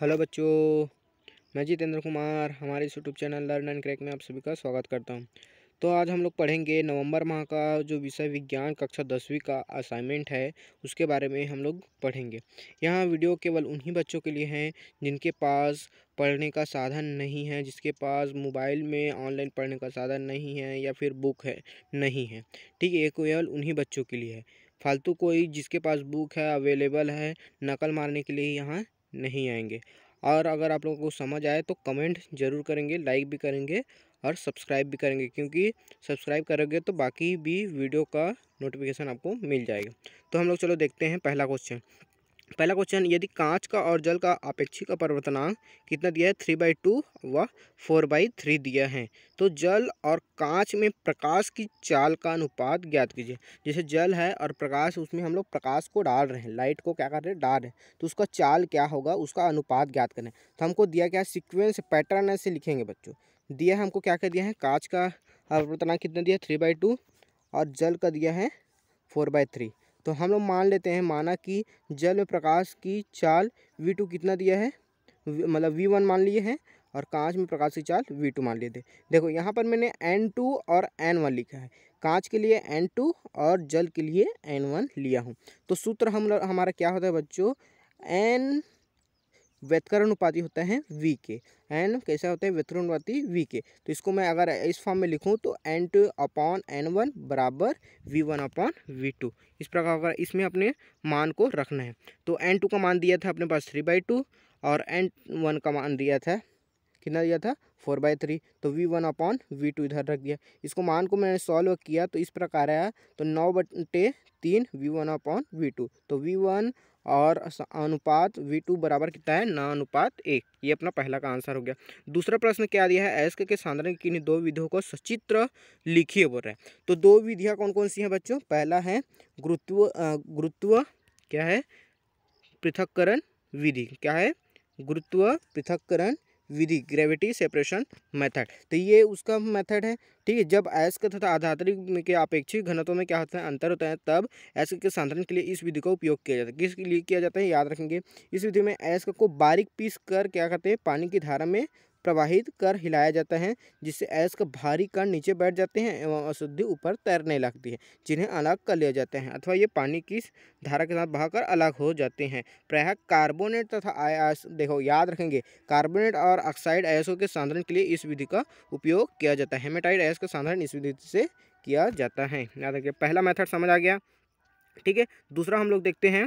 hello बच्चों मैं जितेंद्र कुमार हमारे इस YouTube channel learn and crack में आप सभी का स्वागत करता हूं तो आज हम लोग पढ़ेंगे नवंबर माह का जो विषय विज्ञान कक्षा दसवीं का असाइनमेंट है उसके बारे में हम लोग पढ़ेंगे यहाँ वीडियो केवल उन्हीं बच्चों के लिए हैं जिनके पास पढ़ने का साधन नहीं है जिसके पास मोबाइल में ऑनलाइन पढ़ने का साधन नहीं है या फिर बुक है नहीं है ठीक है ये केवल उन्हीं बच्चों के लिए है फालतू कोई जिसके पास बुक है अवेलेबल है नकल मारने के लिए यहाँ नहीं आएंगे और अगर आप लोगों को समझ आए तो कमेंट ज़रूर करेंगे लाइक भी करेंगे और सब्सक्राइब भी करेंगे क्योंकि सब्सक्राइब करोगे तो बाकी भी वीडियो का नोटिफिकेशन आपको मिल जाएगा तो हम लोग चलो देखते हैं पहला क्वेश्चन पहला क्वेश्चन यदि कांच का और जल का अपेक्षिक अपवर्तनांक कितना दिया है थ्री बाई टू व फोर बाई थ्री दिया है तो जल और कांच में प्रकाश की चाल का अनुपात ज्ञात कीजिए जैसे जल है और प्रकाश उसमें हम लोग प्रकाश को डाल रहे हैं लाइट को क्या कर रहे हैं डाल रहे हैं तो उसका चाल क्या होगा उसका अनुपात ज्ञात करें तो हमको दिया क्या सिक्वेंस पैटर्न ऐसे लिखेंगे बच्चों दिया हमको क्या कर दिया है कांच का अपवर्तनांक कितना दिया थ्री बाई टू और जल का दिया है फोर बाई थ्री तो हम लोग मान लेते हैं माना कि जल में प्रकाश की चाल वी टू कितना दिया है मतलब वी वन मान लिए हैं और कांच में प्रकाश की चाल वी टू मान लिए थे देखो यहाँ पर मैंने एन टू और एन वन लिखा है कांच के लिए एन टू और जल के लिए एन वन लिया हूँ तो सूत्र हम हमारा क्या होता है बच्चों एन व्यतकरण उपाधि होता है वी के एन कैसा होता है व्यतकरण उपाधि वी के तो इसको मैं अगर इस फॉर्म में लिखूँ तो N two upon N one बराबर V one upon V two इस प्रकार अगर इसमें अपने मान को रखना है तो एन टू का मान दिया था अपने पास थ्री बाई टू और एन वन का मान दिया था कितना दिया था फोर बाई थ्री तो V one upon V two इधर रख दिया इसको मान को मैंने सॉल्व किया तो इस प्रकार आया तो नौ बटे तीन V one upon V two तो वी वन और अनुपात वी टू बराबर कितना है ना अनुपात एक ये अपना पहला का आंसर हो गया दूसरा प्रश्न क्या दिया है एस्क के सांद्रण की किन्हीं दो विधियों को सचित्र लिखिए बोल रहे हैं तो दो विधियाँ कौन कौन सी हैं बच्चों पहला है गुरुत्व गुरुत्व क्या है पृथककरण विधि क्या है गुरुत्व पृथककरण विधि ग्रेविटी सेपरेशन मेथड तो ये उसका मेथड है ठीक है जब ऐस का तथा आधात्रिक के अपेक्षित घनत्व में क्या होता है अंतर होता है तब ऐस के सांतरण के लिए इस विधि का उपयोग किया जाता है किस लिए किया जाता है याद रखेंगे इस विधि में ऐस को बारीक पीस कर क्या करते हैं पानी की धारा में प्रवाहित कर हिलाया जाता है जिससे ऐस भारी कण नीचे बैठ जाते हैं एवं अशुद्धि ऊपर तैरने लगती है जिन्हें अलग कर लिया जाता है अथवा ये पानी की धारा के साथ बहाकर अलग हो जाते हैं प्रायः कार्बोनेट तथा आयस देखो याद रखेंगे कार्बोनेट और ऑक्साइड अयसों के साधारण के लिए इस विधि का उपयोग किया जाता है हेमेटाइड अयस्क का साधारण इस विधि से किया जाता है याद रखिए पहला मेथड समझ आ गया ठीक है दूसरा हम लोग देखते हैं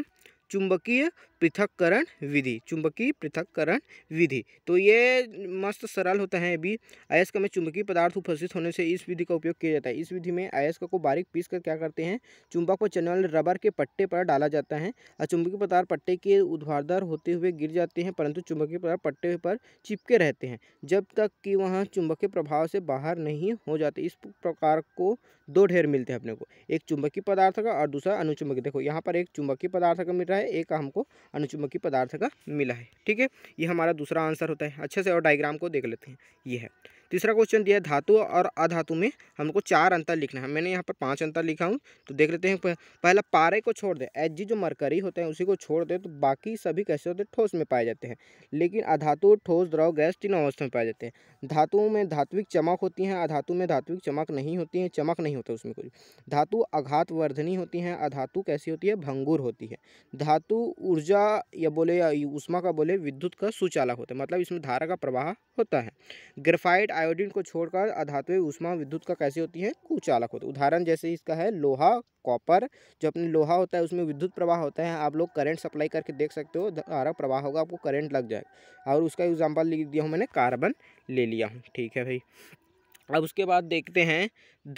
चुंबकीय पृथककरण विधि चुंबकीय पृथककरण विधि तो ये मस्त सरल होता है अभी अयस्क में चुंबकीय पदार्थ उपस्थित होने से इस विधि का उपयोग किया जाता है इस विधि में अयस्क को बारीक पीस कर क्या करते हैं चुंबक को चलने वाले रबर के पट्टे पर डाला जाता है और चुंबकीय पदार्थ पट्टे के उद्वारदार होते हुए गिर जाते हैं परंतु चुंबकीय पदार्थ पट्टे पर चिपके रहते हैं जब तक कि वहाँ चुंबकीय प्रभाव से बाहर नहीं हो जाते इस प्रकार को दो ढेर मिलते हैं अपने को एक चुंबकीय पदार्थ का और दूसरा अनुचुंबकीय देखो यहाँ पर एक चुंबकीय पदार्थ का मिल रहा है है एक हमको अनुचुम्बकीय पदार्थ का मिला है ठीक है ये हमारा दूसरा आंसर होता है अच्छे से और डायग्राम को देख लेते हैं ये है तीसरा क्वेश्चन दिया है धातु और अधातु में हमको चार अंतर लिखना है मैंने यहाँ पर पाँच अंतर लिखा हूँ तो देख लेते हैं पहला पारे को छोड़ दे एच जो मरकरी होते हैं उसी को छोड़ दे तो बाकी सभी कैसे होते हैं ठोस में पाए जाते हैं लेकिन अधातु ठोस द्रव गैस तीनों अवस्था में पाए जाते हैं धातुओं में धात्विक चमक होती हैं अधातु में धात्विक चमक नहीं होती है चमक नहीं होता उसमें कोई धातु आघात वर्धनी होती हैं अधातु कैसी होती है भंगुर होती है धातु ऊर्जा या बोले या उष्मा का बोले विद्युत का सुचालक होता है मतलब इसमें धारा का प्रवाह होता है ग्रेफाइट आयोडीन को छोड़कर अधातु उष्मा विद्युत का कैसे होती है कुचालक होती है उदाहरण जैसे इसका है लोहा कॉपर जो अपने लोहा होता है उसमें विद्युत प्रवाह होता है आप लोग करंट सप्लाई करके देख सकते हो धारा प्रवाह होगा आपको करंट लग जाएगा और उसका एग्जाम्पल लिख दिया हूँ मैंने कार्बन ले लिया हूँ ठीक है भाई अब उसके बाद देखते हैं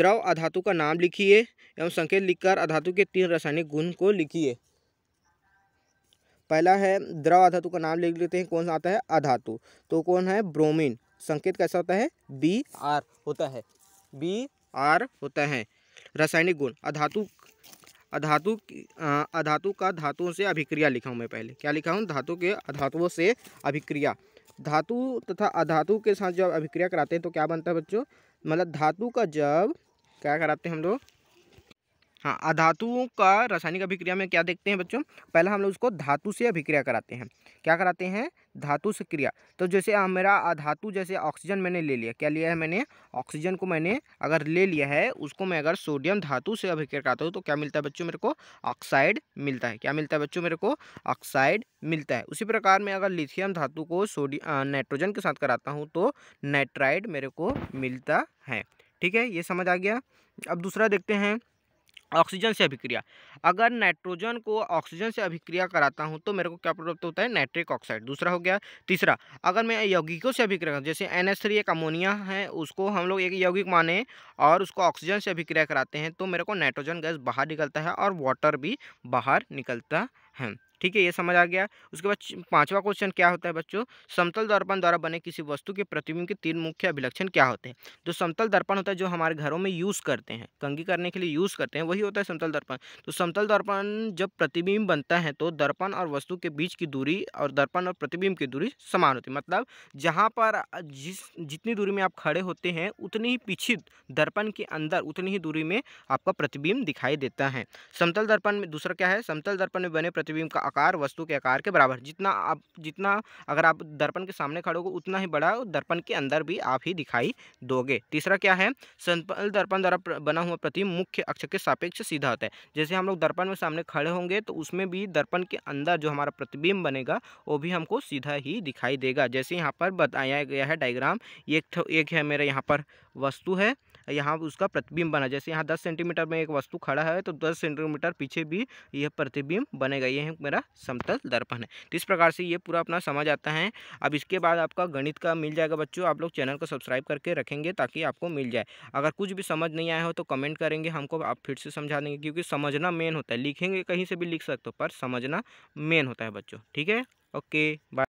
द्रव अधातु का नाम लिखिए एवं संकेत लिखकर अधातु के तीन रासायनिक गुण को लिखिए पहला है द्रव अधातु का नाम लिख लेते हैं कौन सा आता है अधातु तो कौन है ब्रोमीन संकेत कैसा होता है बी आर होता है बी आर होता है रासायनिक गुण अधातु अधातु अधातु का धातुओं से अभिक्रिया लिखा हूँ मैं पहले क्या लिखा हूँ धातु के अधातुओं से अभिक्रिया धातु तथा अधातु के साथ जब अभिक्रिया कराते हैं तो क्या बनता है बच्चों मतलब धातु का जब क्या कराते हैं हम लोग हाँ अधातुओं का रासायनिक अभिक्रिया में क्या देखते हैं बच्चों पहला हम लोग उसको धातु से अभिक्रिया कराते हैं क्या कराते हैं धातु से क्रिया तो जैसे मेरा अधातु जैसे ऑक्सीजन मैंने ले लिया क्या लिया है मैंने ऑक्सीजन को मैंने अगर ले लिया है उसको मैं अगर सोडियम धातु से अभिक्रिया कराता हूँ तो क्या मिलता है बच्चों मेरे को ऑक्साइड मिलता है क्या मिलता है बच्चों मेरे को ऑक्साइड मिलता है उसी प्रकार मैं अगर लिथियम धातु को सोडियम नाइट्रोजन के साथ कराता हूँ तो नाइट्राइड मेरे को मिलता है ठीक है ये समझ आ गया अब दूसरा देखते हैं ऑक्सीजन से अभिक्रिया अगर नाइट्रोजन को ऑक्सीजन से अभिक्रिया कराता हूँ तो मेरे को क्या प्राप्त होता है नाइट्रिक ऑक्साइड दूसरा हो गया तीसरा अगर मैं यौगिकों से अभिक्रिया जैसे एन एस थ्री एक अमोनिया है उसको हम लोग एक यौगिक माने और उसको ऑक्सीजन से अभिक्रिया कराते हैं तो मेरे को नाइट्रोजन गैस बाहर निकलता है और वाटर भी बाहर निकलता है ठीक है ये समझ आ गया उसके बाद पांचवा क्वेश्चन क्या होता है बच्चों समतल दर्पण द्वारा बने किसी वस्तु के प्रतिबिंब के तीन मुख्य अभिलक्षण क्या होते हैं जो समतल दर्पण होता है जो हमारे घरों में यूज़ करते हैं कंगी करने के लिए यूज़ करते हैं वही होता है समतल दर्पण तो समतल दर्पण जब प्रतिबिंब बनता है तो दर्पण और वस्तु के बीच की दूरी और दर्पण और प्रतिबिंब की दूरी समान होती है मतलब जहाँ पर जिस जितनी दूरी में आप खड़े होते हैं उतनी ही पीछे दर्पण के अंदर उतनी ही दूरी में आपका प्रतिबिंब दिखाई देता है समतल दर्पण में दूसरा क्या है समतल दर्पण में बने प्रतिबिंब का आकार वस्तु के आकार के बराबर जितना आप जितना अगर आप दर्पण के सामने खड़ोगे उतना ही बड़ा दर्पण के अंदर भी आप ही दिखाई दोगे तीसरा क्या है संपल दर्पण द्वारा बना हुआ प्रति मुख्य अक्ष के सापेक्ष सीधा होता है जैसे हम लोग दर्पण में सामने खड़े होंगे तो उसमें भी दर्पण के अंदर जो हमारा प्रतिबिंब बनेगा वो भी हमको सीधा ही दिखाई देगा जैसे यहाँ पर बताया गया है डायग्राम एक एक है मेरे यहाँ पर वस्तु है यहाँ उसका प्रतिबिंब बना जैसे यहाँ दस सेंटीमीटर में एक वस्तु खड़ा है तो दस सेंटीमीटर पीछे भी यह प्रतिबिंब बनेगा यह मेरा समतल दर्पण है तो इस प्रकार से ये पूरा अपना समझ आता है अब इसके बाद आपका गणित का मिल जाएगा बच्चों आप लोग चैनल को सब्सक्राइब करके रखेंगे ताकि आपको मिल जाए अगर कुछ भी समझ नहीं आया हो तो कमेंट करेंगे हमको आप फिर से समझा देंगे क्योंकि समझना मेन होता है लिखेंगे कहीं से भी लिख सकते हो पर समझना मेन होता है बच्चों ठीक है ओके बाय